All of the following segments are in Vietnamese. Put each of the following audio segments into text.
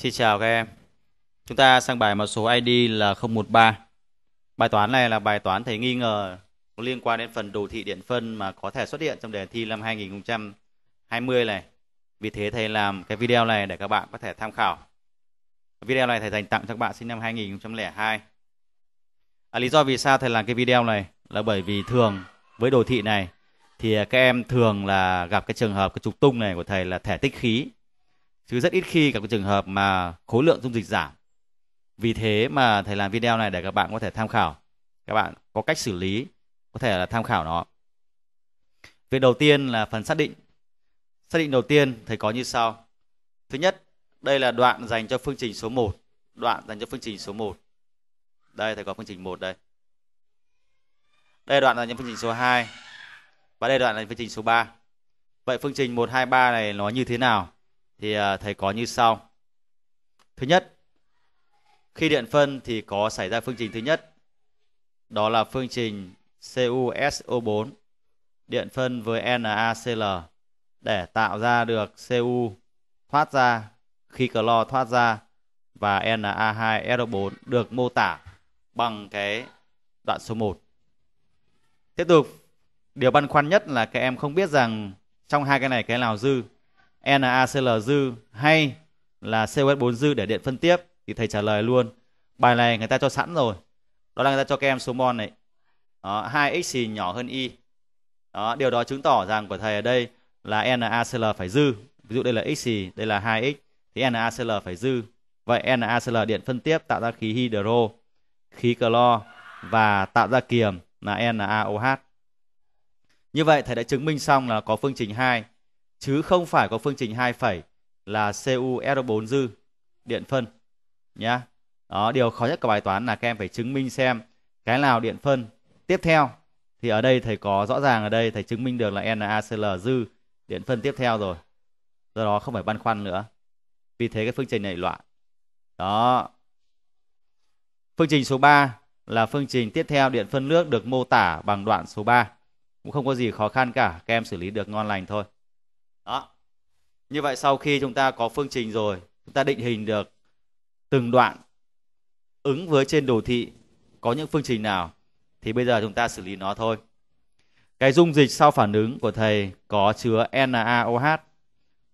Xin chào các em. Chúng ta sang bài mã số ID là 013. Bài toán này là bài toán thầy nghi ngờ liên quan đến phần đồ thị điện phân mà có thể xuất hiện trong đề thi năm 2020 này. Vì thế thầy làm cái video này để các bạn có thể tham khảo. Video này thầy dành tặng cho các bạn sinh năm 2002. À, lý do vì sao thầy làm cái video này là bởi vì thường với đồ thị này thì các em thường là gặp cái trường hợp cái trục tung này của thầy là thể tích khí chứ rất ít khi gặp trường hợp mà khối lượng dung dịch giảm vì thế mà thầy làm video này để các bạn có thể tham khảo các bạn có cách xử lý có thể là tham khảo nó việc đầu tiên là phần xác định xác định đầu tiên thầy có như sau thứ nhất đây là đoạn dành cho phương trình số 1 đoạn dành cho phương trình số 1 đây thầy có phương trình 1 đây đây là đoạn dành cho phương trình số 2 và đây là đoạn dành cho phương trình số 3 vậy phương trình 1 2 3 này nó như thế nào thì à, thầy có như sau. Thứ nhất, khi điện phân thì có xảy ra phương trình thứ nhất. Đó là phương trình CuSO4 điện phân với NaCl để tạo ra được Cu thoát ra khi clo thoát ra và Na2SO4 được mô tả bằng cái đoạn số 1. Tiếp tục, điều băn khoăn nhất là các em không biết rằng trong hai cái này cái nào dư NaCl dư hay là COS4 dư để điện phân tiếp thì thầy trả lời luôn. Bài này người ta cho sẵn rồi. Đó là người ta cho các em số mol này. Đó, 2x nhỏ hơn y. Đó, điều đó chứng tỏ rằng của thầy ở đây là NaCl phải dư. Ví dụ đây là x xì, đây là 2x thì NaCl phải dư. Vậy NaCl điện phân tiếp tạo ra khí hydro, khí clo và tạo ra kiềm là NaOH. Như vậy thầy đã chứng minh xong là có phương trình 2 chứ không phải có phương trình 2 phẩy là CuR4 dư điện phân nhá. Đó, điều khó nhất của bài toán là các em phải chứng minh xem cái nào điện phân. Tiếp theo thì ở đây thầy có rõ ràng ở đây thầy chứng minh được là NaCl dư điện phân tiếp theo rồi. Do đó không phải băn khoăn nữa. Vì thế cái phương trình này loại. Đó. Phương trình số 3 là phương trình tiếp theo điện phân nước được mô tả bằng đoạn số 3. Cũng không có gì khó khăn cả, các em xử lý được ngon lành thôi đó như vậy sau khi chúng ta có phương trình rồi chúng ta định hình được từng đoạn ứng với trên đồ thị có những phương trình nào thì bây giờ chúng ta xử lý nó thôi cái dung dịch sau phản ứng của thầy có chứa NaOH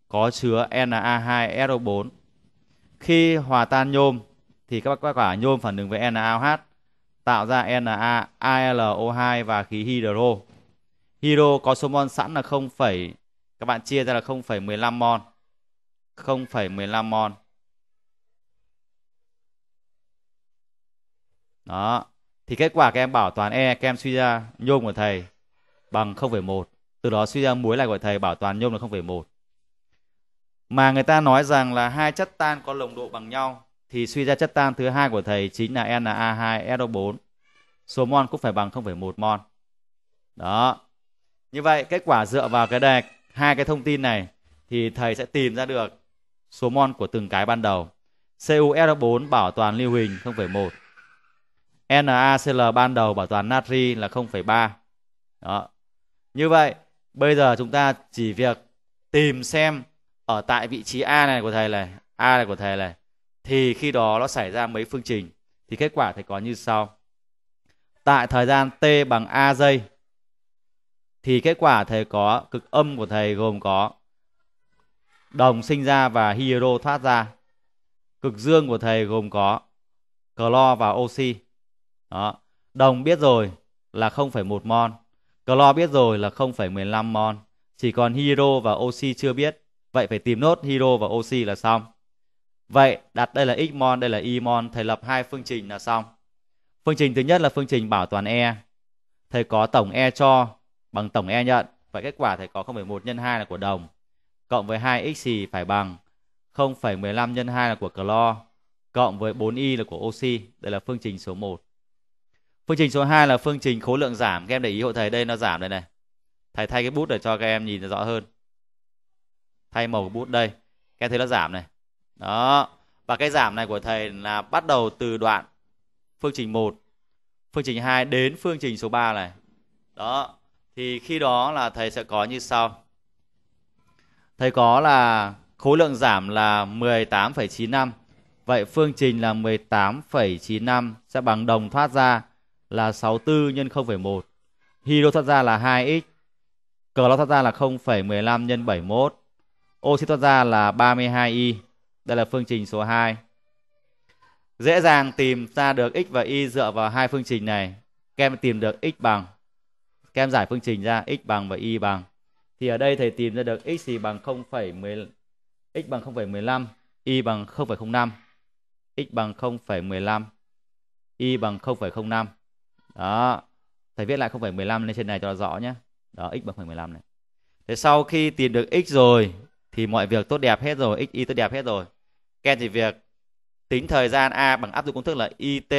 có chứa Na2SO4 khi hòa tan nhôm thì các kết quả nhôm phản ứng với NaOH tạo ra Na ALO2 và khí hydro. Hydro có số mol sẵn là 0,5 các bạn chia ra là 0,15 mol 0,15 mol đó thì kết quả các em bảo toàn e các em suy ra nhôm của thầy bằng 0,1 từ đó suy ra muối lại của thầy bảo toàn nhôm là 0,1 mà người ta nói rằng là hai chất tan có nồng độ bằng nhau thì suy ra chất tan thứ hai của thầy chính là Na2SO4 e số mol cũng phải bằng 0,1 mol đó như vậy kết quả dựa vào cái đề hai cái thông tin này thì thầy sẽ tìm ra được số mol của từng cái ban đầu. CuSO4 bảo toàn lưu hình 0,1. NaCl ban đầu bảo toàn natri là 0,3. Đó. Như vậy, bây giờ chúng ta chỉ việc tìm xem ở tại vị trí A này của thầy này, A này của thầy này thì khi đó nó xảy ra mấy phương trình thì kết quả thầy có như sau. Tại thời gian t bằng a giây thì kết quả thầy có cực âm của thầy gồm có đồng sinh ra và hydro thoát ra. Cực dương của thầy gồm có clo và oxy. Đó. Đồng biết rồi là 0,1 mol. Clo biết rồi là 0,15 mol. Chỉ còn hydro và oxy chưa biết. Vậy phải tìm nốt hydro và oxy là xong. Vậy đặt đây là x mol, đây là y mol, thầy lập hai phương trình là xong. Phương trình thứ nhất là phương trình bảo toàn E. Thầy có tổng E cho bằng tổng e nhận. Vậy kết quả thầy có 0,1 nhân 2 là của đồng cộng với 2x thì phải bằng 0,15 nhân 2 là của clo cộng với 4y là của oxy. Đây là phương trình số 1. Phương trình số 2 là phương trình khối lượng giảm. Các em để ý hộ thầy đây nó giảm đây này. Thầy thay cái bút để cho các em nhìn rõ hơn. Thay màu của bút đây. Các em thấy nó giảm này. Đó. Và cái giảm này của thầy là bắt đầu từ đoạn phương trình 1, phương trình 2 đến phương trình số 3 này. Đó, thì khi đó là thầy sẽ có như sau. Thầy có là khối lượng giảm là 18,9 năm. Vậy phương trình là 18,9 năm sẽ bằng đồng thoát ra là 64 nhân 0,1. Hydro thoát ra là 2x. Clo thoát ra là 0,15 nhân 71. Oxy thoát ra là 32y. Đây là phương trình số 2. Dễ dàng tìm ra được x và y dựa vào hai phương trình này. kem tìm được x bằng các em giải phương trình ra x bằng và y bằng. Thì ở đây thầy tìm ra được x thì bằng 0,10 x bằng 0,15, y bằng 0,05, x bằng 0,15, y bằng 0,05. Đó. Thầy viết lại 0,15 lên trên này cho nó rõ nhé. Đó, x bằng 0,15 này. Thế sau khi tìm được x rồi thì mọi việc tốt đẹp hết rồi, x y tốt đẹp hết rồi. Các em thì việc tính thời gian A bằng áp dụng công thức là IT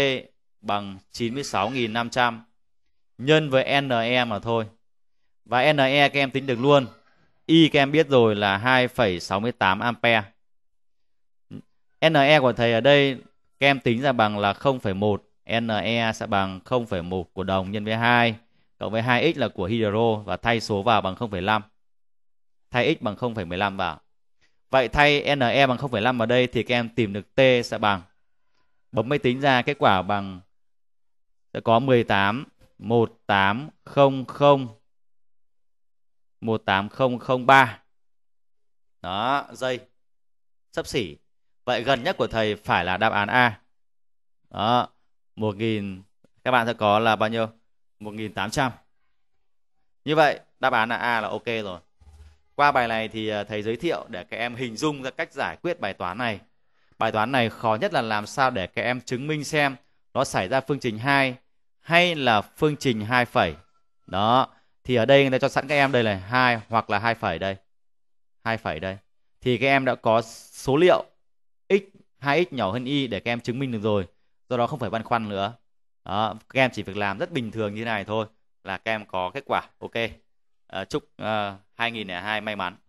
bằng 96.500 nhân với NE mà thôi. Và NE các em tính được luôn. Y các em biết rồi là 2,68 ampere. NE của thầy ở đây các em tính ra bằng là 0,1. NE sẽ bằng 0,1 của đồng nhân với 2 cộng với 2x là của hydro và thay số vào bằng 0,5. Thay x bằng 0,15 vào. Vậy thay NE bằng 0,5 vào đây thì các em tìm được T sẽ bằng. Bấm máy tính ra kết quả bằng sẽ có 18 1800 18003 Đó, giây Sấp xỉ Vậy gần nhất của thầy phải là đáp án A Đó, 1000 Các bạn sẽ có là bao nhiêu? 1800 Như vậy, đáp án là A là ok rồi Qua bài này thì à, thầy giới thiệu để các em hình dung ra cách giải quyết bài toán này Bài toán này khó nhất là làm sao để các em chứng minh xem nó xảy ra phương trình 2 hay là phương trình 2 phẩy. Đó, thì ở đây người ta cho sẵn các em đây là 2 hoặc là 2 phẩy đây. 2 phẩy đây. Thì các em đã có số liệu x 2x nhỏ hơn y để các em chứng minh được rồi. Do đó không phải băn khoăn nữa. Đó, các em chỉ việc làm rất bình thường như thế này thôi là các em có kết quả. Ok. À, chúc uh, ờ, 2002 may mắn.